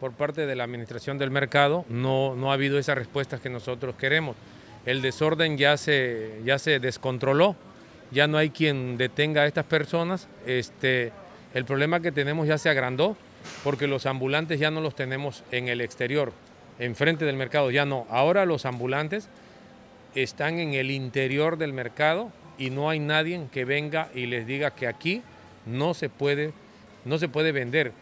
por parte de la administración del mercado, no, no ha habido esas respuestas que nosotros queremos. El desorden ya se, ya se descontroló, ya no hay quien detenga a estas personas. Este, el problema que tenemos ya se agrandó porque los ambulantes ya no los tenemos en el exterior, enfrente del mercado, ya no. Ahora los ambulantes están en el interior del mercado y no hay nadie que venga y les diga que aquí no se puede, no se puede vender.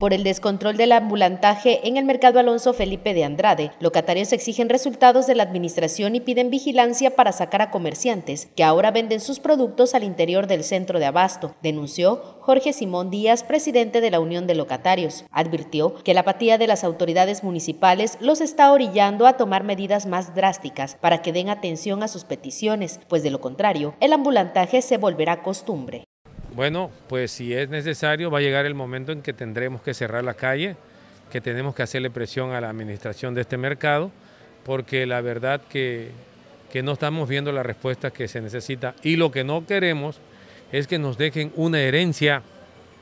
Por el descontrol del ambulantaje en el mercado Alonso Felipe de Andrade, locatarios exigen resultados de la administración y piden vigilancia para sacar a comerciantes que ahora venden sus productos al interior del centro de abasto, denunció Jorge Simón Díaz, presidente de la Unión de Locatarios. Advirtió que la apatía de las autoridades municipales los está orillando a tomar medidas más drásticas para que den atención a sus peticiones, pues de lo contrario, el ambulantaje se volverá costumbre. Bueno, pues si es necesario, va a llegar el momento en que tendremos que cerrar la calle, que tenemos que hacerle presión a la administración de este mercado, porque la verdad que, que no estamos viendo la respuesta que se necesita. Y lo que no queremos es que nos dejen una herencia,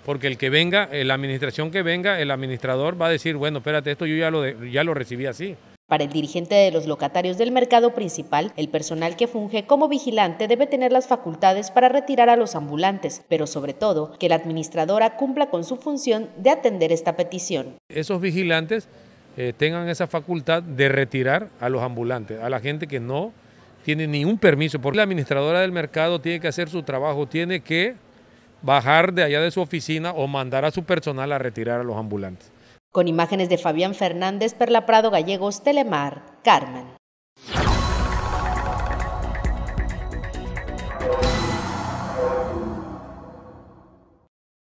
porque el que venga, eh, la administración que venga, el administrador va a decir, bueno, espérate, esto yo ya ya lo recibí así. Para el dirigente de los locatarios del mercado principal, el personal que funge como vigilante debe tener las facultades para retirar a los ambulantes, pero sobre todo que la administradora cumpla con su función de atender esta petición. Esos vigilantes eh, tengan esa facultad de retirar a los ambulantes, a la gente que no tiene ningún permiso, porque la administradora del mercado tiene que hacer su trabajo, tiene que bajar de allá de su oficina o mandar a su personal a retirar a los ambulantes. Con imágenes de Fabián Fernández, Perla Prado Gallegos, Telemar, Carmen.